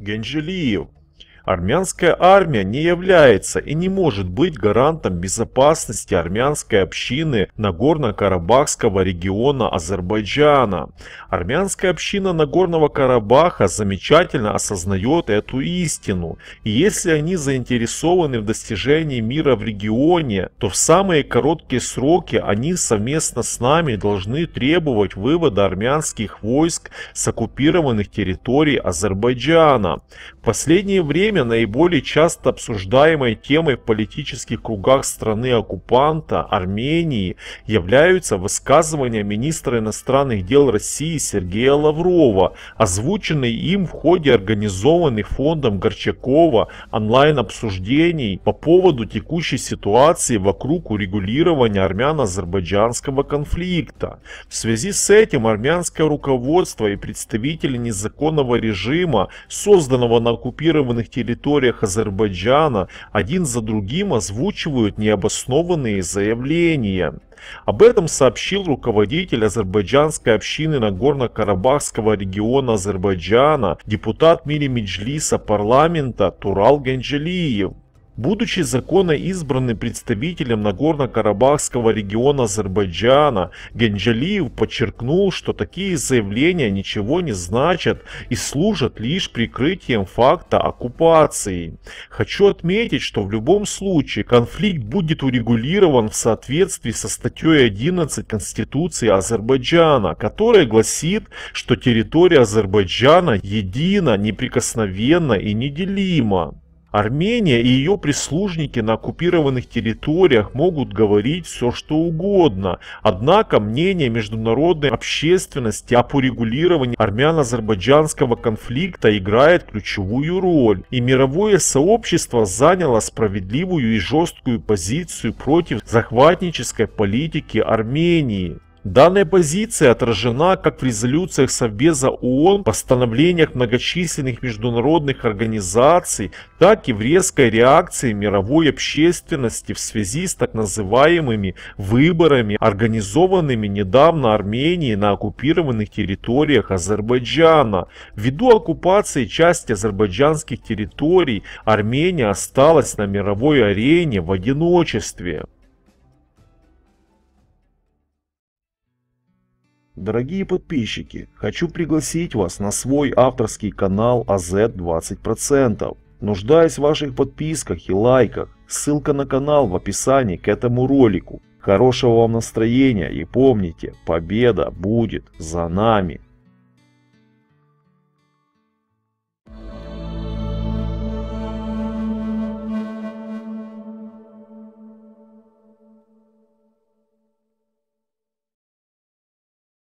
Генжелиев Армянская армия не является и не может быть гарантом безопасности армянской общины Нагорно-Карабахского региона Азербайджана. Армянская община Нагорного Карабаха замечательно осознает эту истину, и если они заинтересованы в достижении мира в регионе, то в самые короткие сроки они совместно с нами должны требовать вывода армянских войск с оккупированных территорий Азербайджана. В последнее время время наиболее часто обсуждаемой темой в политических кругах страны-оккупанта Армении являются высказывания министра иностранных дел России Сергея Лаврова, озвученные им в ходе организованных фондом Горчакова онлайн-обсуждений по поводу текущей ситуации вокруг урегулирования армяно-азербайджанского конфликта. В связи с этим армянское руководство и представители незаконного режима, созданного на оккупированных территориях, территориях Азербайджана один за другим озвучивают необоснованные заявления. Об этом сообщил руководитель азербайджанской общины Нагорно-Карабахского региона Азербайджана, депутат Мили Меджлиса парламента Турал Генджелиев. Будучи законно избранным представителем Нагорно-Карабахского региона Азербайджана, Генджалиев подчеркнул, что такие заявления ничего не значат и служат лишь прикрытием факта оккупации. Хочу отметить, что в любом случае конфликт будет урегулирован в соответствии со статьей 11 Конституции Азербайджана, которая гласит, что территория Азербайджана едина, неприкосновенна и неделима. Армения и ее прислужники на оккупированных территориях могут говорить все что угодно, однако мнение международной общественности об урегулировании армяно-азербайджанского конфликта играет ключевую роль, и мировое сообщество заняло справедливую и жесткую позицию против захватнической политики Армении. Данная позиция отражена как в резолюциях Совбеза ООН, постановлениях многочисленных международных организаций, так и в резкой реакции мировой общественности в связи с так называемыми выборами, организованными недавно Арменией на оккупированных территориях Азербайджана. Ввиду оккупации части азербайджанских территорий Армения осталась на мировой арене в одиночестве. Дорогие подписчики, хочу пригласить вас на свой авторский канал АЗ 20%. Нуждаюсь в ваших подписках и лайках. Ссылка на канал в описании к этому ролику. Хорошего вам настроения и помните, победа будет за нами.